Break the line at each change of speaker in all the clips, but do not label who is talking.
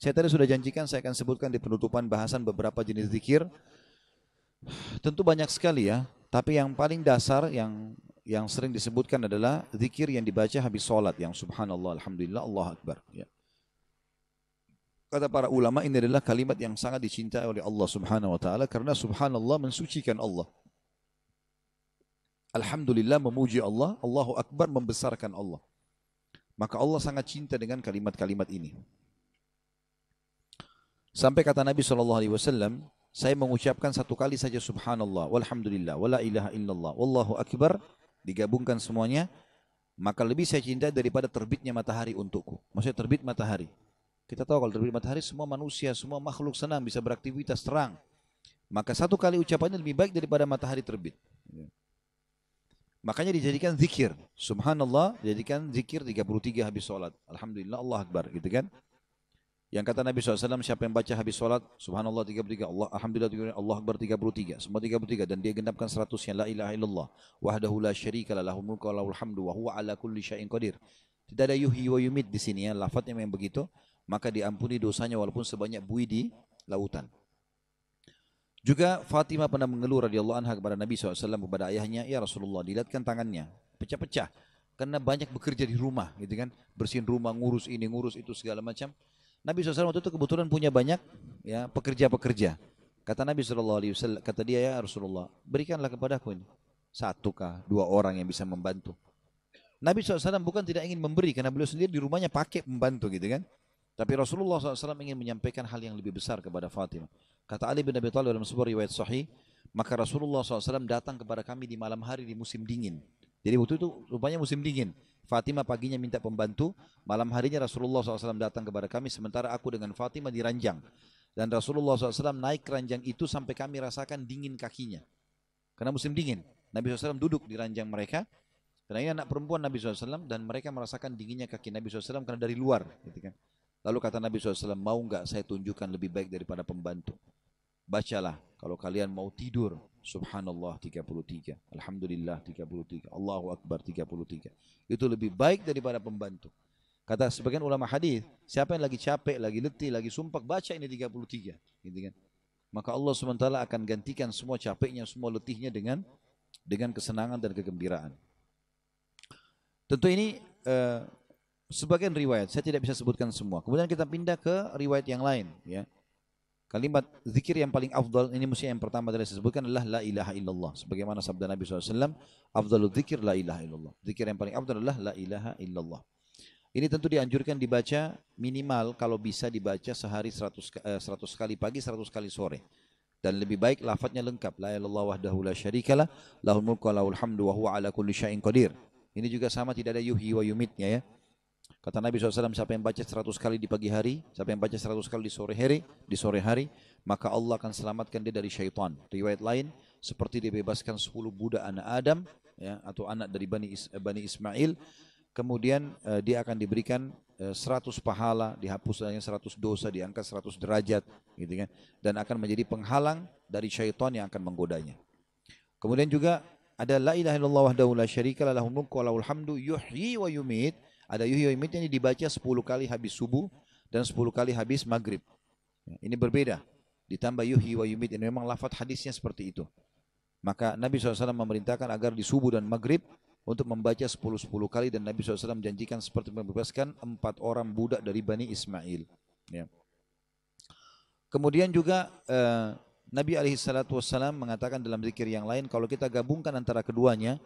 Saya tadi sudah janjikan saya akan sebutkan di penutupan bahasan beberapa jenis zikir. Tentu banyak sekali ya, tapi yang paling dasar yang yang sering disebutkan adalah zikir yang dibaca habis sholat yang subhanallah alhamdulillah Allah akbar ya. Kata para ulama ini adalah kalimat yang sangat dicintai oleh Allah subhanahu wa ta'ala karena subhanallah mensucikan Allah. Alhamdulillah memuji Allah, Allahu Akbar membesarkan Allah. Maka Allah sangat cinta dengan kalimat-kalimat ini. Sampai kata Nabi SAW, saya mengucapkan satu kali saja subhanallah, walhamdulillah, wala ilaha illallah, wallahu akbar, digabungkan semuanya, maka lebih saya cintai daripada terbitnya matahari untukku. Maksudnya terbit matahari. Kita tahu kalau terbit matahari semua manusia, semua makhluk senang bisa beraktivitas terang. Maka satu kali ucapannya lebih baik daripada matahari terbit. Makanya dijadikan zikir. Subhanallah dijadikan zikir 33 habis sholat. Alhamdulillah Allah Akbar gitu kan. Yang kata Nabi SAW, siapa yang baca habis sholat, subhanallah 33, Allah, alhamdulillah 33, Allah Akbar 33, semua 33, dan dia genapkan seratusnya, la ilaha illallah, wahdahu la syarika la lahul mulku wa hamdu wa huwa ala kulli syai'in qadir. Tidak ada yuhi wa yumit di sini ya, lafadnya memang begitu, maka diampuni dosanya walaupun sebanyak bui di lautan. Juga Fatimah pernah mengeluh radhiyallahu anha kepada Nabi SAW kepada ayahnya, ya Rasulullah, dilatkan tangannya, pecah-pecah, karena banyak bekerja di rumah, gitu kan, bersihin rumah, ngurus ini, ngurus itu segala macam. Nabi SAW waktu itu kebetulan punya banyak ya pekerja-pekerja. Kata Nabi SAW, kata dia ya Rasulullah, berikanlah kepada aku ini. Satu kah, dua orang yang bisa membantu. Nabi SAW bukan tidak ingin memberi, karena beliau sendiri di rumahnya pakai membantu gitu kan. Tapi Rasulullah SAW ingin menyampaikan hal yang lebih besar kepada Fatimah. Kata Ali bin Abi Thalib dalam sebuah riwayat sahih, maka Rasulullah SAW datang kepada kami di malam hari di musim dingin. Jadi waktu itu rupanya musim dingin. Fatimah paginya minta pembantu, malam harinya Rasulullah SAW datang kepada kami, sementara aku dengan Fatimah di ranjang. Dan Rasulullah SAW naik ranjang itu sampai kami rasakan dingin kakinya. Karena musim dingin. Nabi SAW duduk di ranjang mereka. Karena ini anak perempuan Nabi SAW dan mereka merasakan dinginnya kaki Nabi SAW karena dari luar. Gitu kan. Lalu kata Nabi SAW, mau enggak saya tunjukkan lebih baik daripada pembantu? Bacalah kalau kalian mau tidur, subhanallah 33, alhamdulillah 33, Allahu akbar 33. Itu lebih baik daripada pembantu. Kata sebagian ulama hadis, siapa yang lagi capek, lagi letih, lagi sumpah baca ini 33, gitu kan. Maka Allah SWT akan gantikan semua capeknya, semua letihnya dengan dengan kesenangan dan kegembiraan. Tentu ini uh, sebagian riwayat, saya tidak bisa sebutkan semua. Kemudian kita pindah ke riwayat yang lain, ya. Kalimat zikir yang paling afdal ini mesti yang pertama tadi saya sebutkan adalah la ilaha illallah. Sebagaimana sabda Nabi SAW, afdalu zikir la ilaha illallah. Zikir yang paling afdal adalah la ilaha illallah. Ini tentu dianjurkan dibaca minimal kalau bisa dibaca sehari 100, 100 eh, kali pagi, 100 kali sore. Dan lebih baik lafadznya lengkap. La ilallah wahdahu la syarikalah, lahul mulku lahul hamdu wa huwa ala kulli syai'in qadir. Ini juga sama tidak ada yuhyi wa yumitnya ya. Kata Nabi SAW, siapa yang baca 100 kali di pagi hari, siapa yang baca 100 kali di sore hari, di sore hari, maka Allah akan selamatkan dia dari syaitan. Riwayat lain, seperti dibebaskan 10 budak anak Adam, ya, atau anak dari Bani, Is eh, Bani Ismail, kemudian uh, dia akan diberikan uh, eh, 100 pahala, dihapus seratus 100 dosa, diangkat 100 derajat, gitu kan. Dan akan menjadi penghalang dari syaitan yang akan menggodanya. Kemudian juga ada la ilaha illallah wahdahu la syarika lahul mulku wa hamdu yuhyi wa yumit ada yuhyoimit ini dibaca 10 kali habis subuh dan 10 kali habis maghrib. Ya, ini berbeda. Ditambah yuhyi wa yumit. Ini memang lafat hadisnya seperti itu. Maka Nabi SAW memerintahkan agar di subuh dan maghrib untuk membaca 10-10 kali dan Nabi SAW menjanjikan seperti membebaskan empat orang budak dari Bani Ismail. Ya. Kemudian juga eh, Nabi SAW mengatakan dalam zikir yang lain kalau kita gabungkan antara keduanya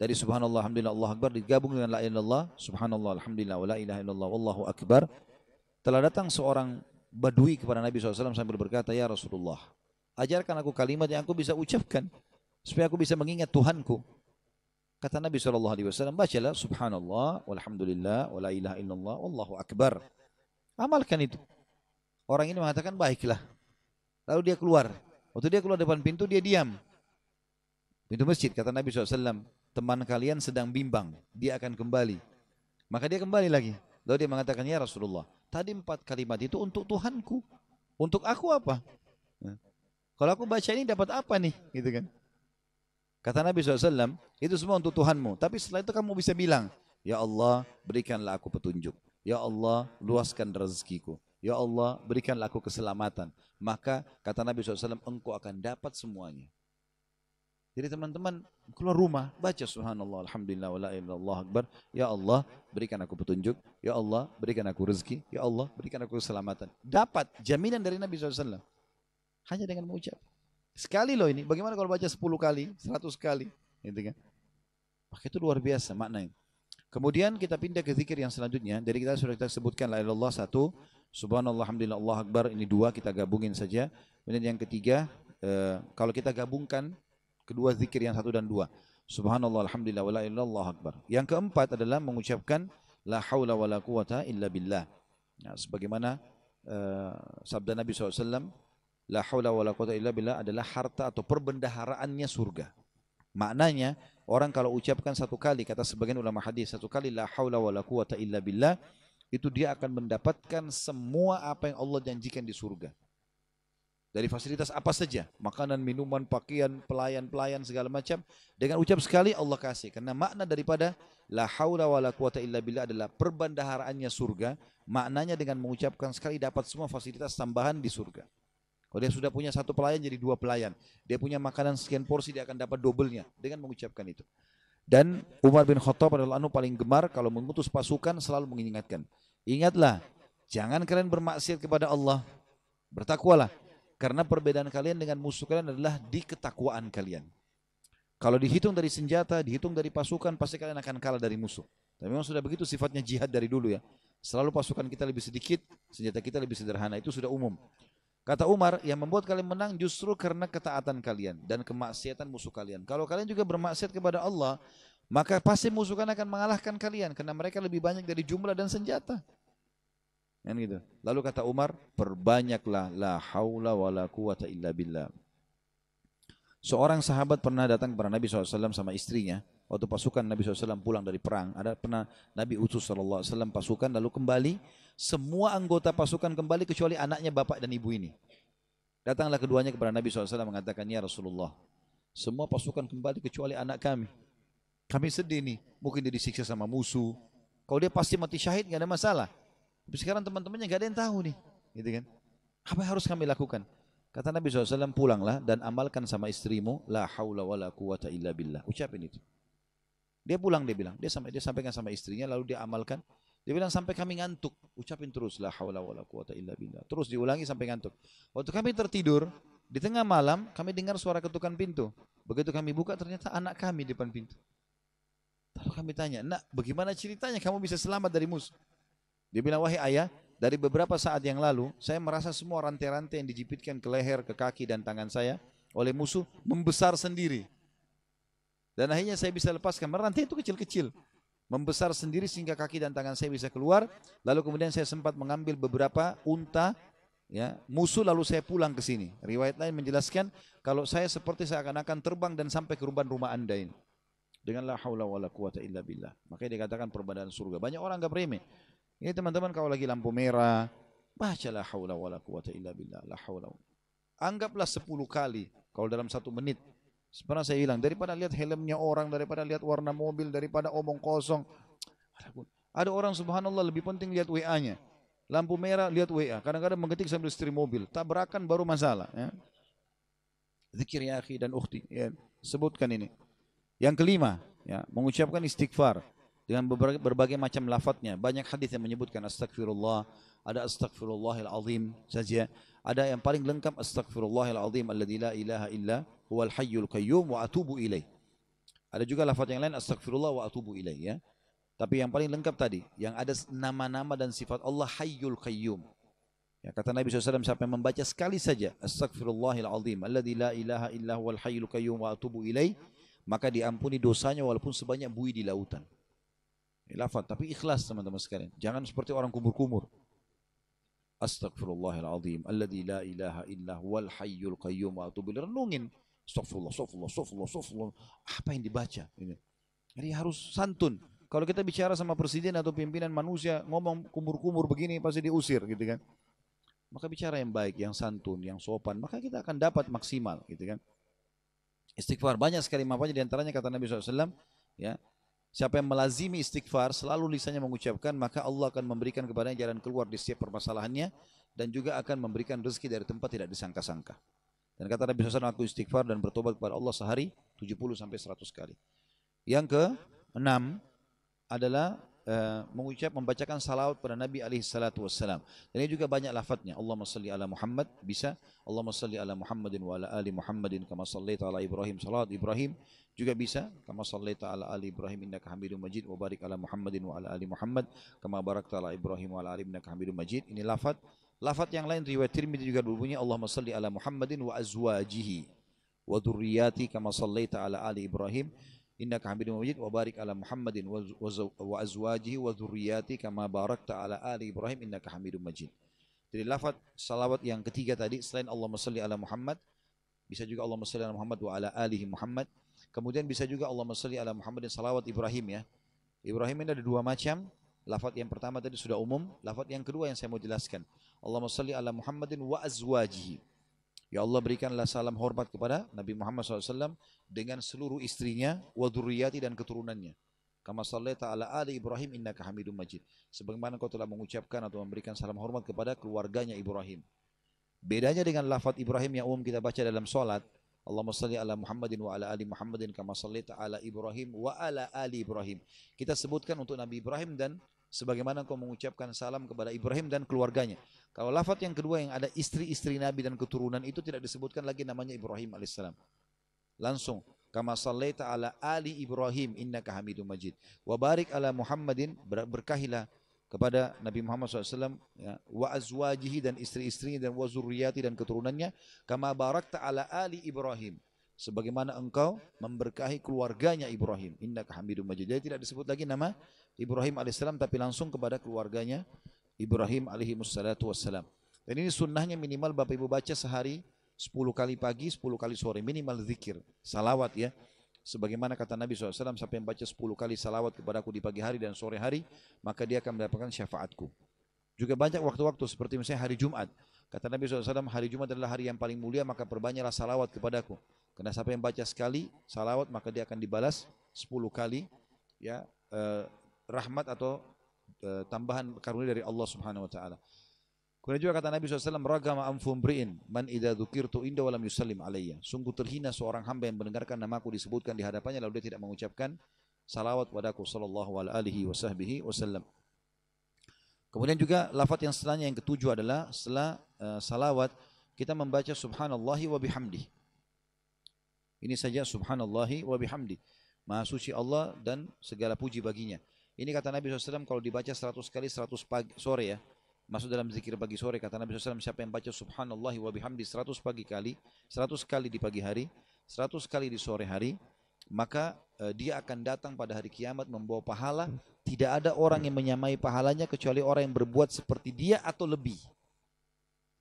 dari subhanallah alhamdulillah Allah akbar digabung dengan la ilaha illallah subhanallah alhamdulillah wa la ilaha illallah wallahu akbar telah datang seorang badui kepada Nabi SAW sambil berkata ya Rasulullah ajarkan aku kalimat yang aku bisa ucapkan supaya aku bisa mengingat Tuhanku kata Nabi SAW bacalah subhanallah walhamdulillah wa la ilaha illallah wallahu akbar amalkan itu orang ini mengatakan baiklah lalu dia keluar waktu dia keluar depan pintu dia diam pintu masjid kata Nabi SAW teman kalian sedang bimbang, dia akan kembali. Maka dia kembali lagi. Lalu dia mengatakan, ya Rasulullah, tadi empat kalimat itu untuk Tuhanku. Untuk aku apa? Nah, Kalau aku baca ini dapat apa nih? Gitu kan. Kata Nabi SAW, itu semua untuk Tuhanmu. Tapi setelah itu kamu bisa bilang, Ya Allah, berikanlah aku petunjuk. Ya Allah, luaskan rezekiku. Ya Allah, berikanlah aku keselamatan. Maka kata Nabi SAW, engkau akan dapat semuanya. Jadi teman-teman keluar rumah baca subhanallah alhamdulillah wala illallah akbar. Ya Allah berikan aku petunjuk. Ya Allah berikan aku rezeki. Ya Allah berikan aku keselamatan. Dapat jaminan dari Nabi SAW. Hanya dengan mengucap. Sekali loh ini. Bagaimana kalau baca 10 kali, 100 kali. Gitu kan. Maka itu luar biasa maknanya. Kemudian kita pindah ke zikir yang selanjutnya. Dari kita sudah kita sebutkan la ilallah satu. Subhanallah, Alhamdulillah, Allah Akbar. Ini dua kita gabungin saja. Kemudian yang ketiga, e, kalau kita gabungkan Kedua zikir yang satu dan dua. Subhanallah, Alhamdulillah, wa la akbar. Yang keempat adalah mengucapkan La haula wa quwata illa billah. Ya, sebagaimana uh, sabda Nabi SAW, La haula wa quwata illa billah adalah harta atau perbendaharaannya surga. Maknanya, orang kalau ucapkan satu kali, kata sebagian ulama hadis, satu kali La haula wa quwata illa billah, itu dia akan mendapatkan semua apa yang Allah janjikan di surga dari fasilitas apa saja, makanan, minuman, pakaian, pelayan-pelayan segala macam dengan ucap sekali Allah kasih. Karena makna daripada la haula wala quwata illa billah adalah perbendaharaannya surga, maknanya dengan mengucapkan sekali dapat semua fasilitas tambahan di surga. Kalau dia sudah punya satu pelayan jadi dua pelayan, dia punya makanan sekian porsi dia akan dapat dobelnya dengan mengucapkan itu. Dan Umar bin Khattab adalah anu paling gemar kalau mengutus pasukan selalu mengingatkan. Ingatlah, jangan kalian bermaksiat kepada Allah. Bertakwalah karena perbedaan kalian dengan musuh kalian adalah di ketakwaan kalian. Kalau dihitung dari senjata, dihitung dari pasukan, pasti kalian akan kalah dari musuh. Tapi memang sudah begitu sifatnya jihad dari dulu ya. Selalu pasukan kita lebih sedikit, senjata kita lebih sederhana. Itu sudah umum. Kata Umar, yang membuat kalian menang justru karena ketaatan kalian dan kemaksiatan musuh kalian. Kalau kalian juga bermaksiat kepada Allah, maka pasti musuh kalian akan mengalahkan kalian karena mereka lebih banyak dari jumlah dan senjata. Kan gitu. Lalu kata Umar, perbanyaklah la haula wa la quwata illa billah. Seorang sahabat pernah datang kepada Nabi SAW sama istrinya. Waktu pasukan Nabi SAW pulang dari perang. Ada pernah Nabi utus SAW pasukan lalu kembali. Semua anggota pasukan kembali kecuali anaknya bapak dan ibu ini. Datanglah keduanya kepada Nabi SAW mengatakan, Ya Rasulullah, semua pasukan kembali kecuali anak kami. Kami sedih nih, mungkin dia disiksa sama musuh. Kalau dia pasti mati syahid, nggak ada masalah. Tapi sekarang teman-temannya nggak ada yang tahu nih, gitu kan? Apa yang harus kami lakukan? Kata Nabi SAW, pulanglah dan amalkan sama istrimu, la haula wa la quwata illa billah. Ucapin itu. Dia pulang, dia bilang. Dia, sampai, dia sampaikan sama istrinya, lalu dia amalkan. Dia bilang sampai kami ngantuk. Ucapin terus, la haula wa la quwata illa billah. Terus diulangi sampai ngantuk. Waktu kami tertidur, di tengah malam kami dengar suara ketukan pintu. Begitu kami buka ternyata anak kami di depan pintu. Lalu kami tanya, nak bagaimana ceritanya kamu bisa selamat dari musuh? Dia bilang, wahai ayah, dari beberapa saat yang lalu, saya merasa semua rantai-rantai yang dijepitkan ke leher, ke kaki, dan tangan saya oleh musuh membesar sendiri. Dan akhirnya saya bisa lepaskan, rantai itu kecil-kecil. Membesar sendiri sehingga kaki dan tangan saya bisa keluar. Lalu kemudian saya sempat mengambil beberapa unta ya musuh lalu saya pulang ke sini. Riwayat lain menjelaskan kalau saya seperti seakan-akan terbang dan sampai ke rumah rumah anda ini. Dengan la haula wala quwata illa billah. Makanya dikatakan perbandaan surga. Banyak orang enggak remeh. Ini ya, teman-teman kalau lagi lampu merah, bacalah la haula wala quwata illa billah, la haula. Anggaplah 10 kali kalau dalam satu menit. Pernah saya bilang, daripada lihat helmnya orang, daripada lihat warna mobil, daripada omong kosong. Ada orang subhanallah lebih penting lihat WA-nya. Lampu merah lihat WA. Kadang-kadang mengetik sambil setir mobil. Tabrakan baru masalah. Ya. Zikir ya akhi dan ukhti. Ya. Sebutkan ini. Yang kelima, ya, mengucapkan istighfar dengan berbagai, berbagai macam lafadznya. Banyak hadis yang menyebutkan astagfirullah, ada astagfirullahil azim saja. Ada yang paling lengkap astagfirullahil azim alladzi la ilaha illa huwal hayyul qayyum wa atubu ilaih. Ada juga lafaz yang lain astagfirullah wa atubu ilaih ya. Tapi yang paling lengkap tadi yang ada nama-nama dan sifat Allah hayyul qayyum. Ya, kata Nabi SAW siapa yang membaca sekali saja astagfirullahil azim alladzi la ilaha illa huwal hayyul qayyum wa atubu ilaih maka diampuni dosanya walaupun sebanyak buih di lautan. Lafad, tapi ikhlas teman-teman sekalian. Jangan seperti orang kumur-kumur. Astagfirullahaladzim. Alladhi la ilaha illa wal hayyul qayyum wa atubil. Renungin. Astagfirullah, astagfirullah, astagfirullah, astagfirullah. Apa yang dibaca? Ini. Jadi harus santun. Kalau kita bicara sama presiden atau pimpinan manusia, ngomong kumur-kumur begini pasti diusir gitu kan. Maka bicara yang baik, yang santun, yang sopan, maka kita akan dapat maksimal gitu kan. Istighfar banyak sekali, makanya diantaranya kata Nabi SAW, ya, Siapa yang melazimi istighfar, selalu lisannya mengucapkan, maka Allah akan memberikan kepadanya jalan keluar di setiap permasalahannya dan juga akan memberikan rezeki dari tempat tidak disangka-sangka. Dan kata Nabi SAW, aku istighfar dan bertobat kepada Allah sehari 70 sampai 100 kali. Yang ke enam adalah Eh, mengucap membacakan salawat pada Nabi alaihi salatu wasallam. Dan ini juga banyak lafadznya. Allahumma salli ala Muhammad bisa, Allahumma salli ala Muhammadin wa ala ali Muhammadin kama sallaita ala Ibrahim salat Ibrahim juga bisa kama sallaita ala ali Ibrahim innaka Hamidum Majid wa barik ala Muhammadin wa ala ali Muhammad kama barakta ala Ibrahim wa ala ali innaka Hamidum Majid. Ini lafaz Lafaz yang lain riwayat Tirmidzi juga berbunyi Allahumma salli ala Muhammadin wa azwajihi wa dhurriyyati kama sallaita ala ali Ibrahim innaka hamidum majid wa barik ala Muhammadin wa azwajihi wa dzurriyyati kama barakta ala ali Ibrahim innaka hamidum majid. Jadi lafaz salawat yang ketiga tadi selain Allah salli ala Muhammad bisa juga Allah salli ala Muhammad wa ala alihi Muhammad. Kemudian bisa juga Allah salli ala Muhammad dan salawat Ibrahim ya. Ibrahim ini ada dua macam. Lafaz yang pertama tadi sudah umum, lafaz yang kedua yang saya mau jelaskan. Allah salli ala Muhammadin wa azwajihi. Ya Allah berikanlah salam hormat kepada Nabi Muhammad SAW dengan seluruh istrinya, wadurriyati dan keturunannya. Kama sallaita ala ali Ibrahim innaka Hamidum Majid. Sebagaimana kau telah mengucapkan atau memberikan salam hormat kepada keluarganya Ibrahim. Bedanya dengan lafaz Ibrahim yang umum kita baca dalam salat, Allahumma salli ala Muhammadin wa ala ali Muhammadin kama sallaita ala Ibrahim wa ala ali Ibrahim. Kita sebutkan untuk Nabi Ibrahim dan sebagaimana engkau mengucapkan salam kepada Ibrahim dan keluarganya. Kalau lafaz yang kedua yang ada istri-istri Nabi dan keturunan itu tidak disebutkan lagi namanya Ibrahim alaihissalam. Langsung kama sallaita ala ali Ibrahim innaka Hamidum Majid. Wa barik ala Muhammadin berkahilah kepada Nabi Muhammad SAW ya, wa azwajihi dan istri-istrinya dan wa zurriyati dan keturunannya kama barakta ala ali Ibrahim sebagaimana engkau memberkahi keluarganya Ibrahim. Innaka Hamidum Majid. Jadi tidak disebut lagi nama Ibrahim alaihissalam tapi langsung kepada keluarganya Ibrahim alaihi wassalatu wassalam. Dan ini sunnahnya minimal Bapak Ibu baca sehari 10 kali pagi, 10 kali sore minimal zikir, salawat ya. Sebagaimana kata Nabi SAW, siapa yang baca 10 kali salawat kepadaku di pagi hari dan sore hari, maka dia akan mendapatkan syafaatku. Juga banyak waktu-waktu seperti misalnya hari Jumat. Kata Nabi SAW, hari Jumat adalah hari yang paling mulia, maka perbanyaklah salawat kepadaku. Karena siapa yang baca sekali salawat maka dia akan dibalas 10 kali ya eh, rahmat atau eh, tambahan karunia dari Allah Subhanahu wa taala. Kemudian juga kata Nabi SAW, Ragama amfum bri'in, man idha dhukirtu inda walam yusallim alaiya. Sungguh terhina seorang hamba yang mendengarkan namaku disebutkan di hadapannya, lalu dia tidak mengucapkan salawat padaku sallallahu alaihi wa sahbihi wasallam. Kemudian juga lafaz yang setelahnya yang ketujuh adalah setelah uh, salawat kita membaca subhanallahi wa bihamdihi. Ini saja subhanallahi wa bihamdi. Maha suci Allah dan segala puji baginya. Ini kata Nabi SAW kalau dibaca 100 kali 100 pagi, sore ya. Masuk dalam zikir pagi sore kata Nabi SAW siapa yang baca subhanallahi wa bihamdi 100 pagi kali, 100 kali di pagi hari, 100 kali di sore hari, maka e, dia akan datang pada hari kiamat membawa pahala. Tidak ada orang yang menyamai pahalanya kecuali orang yang berbuat seperti dia atau lebih.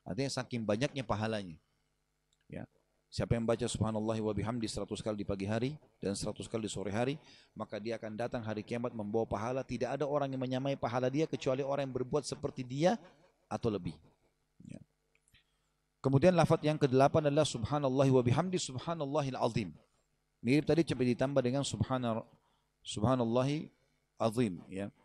Artinya saking banyaknya pahalanya. Ya. Siapa yang baca subhanallah wa bihamdi 100 kali di pagi hari dan 100 kali di sore hari, maka dia akan datang hari kiamat membawa pahala. Tidak ada orang yang menyamai pahala dia kecuali orang yang berbuat seperti dia atau lebih. Ya. Kemudian lafaz yang ke-8 adalah subhanallah wa bihamdi subhanallahil azim. Mirip tadi coba ditambah dengan subhanar subhanallahi azim ya.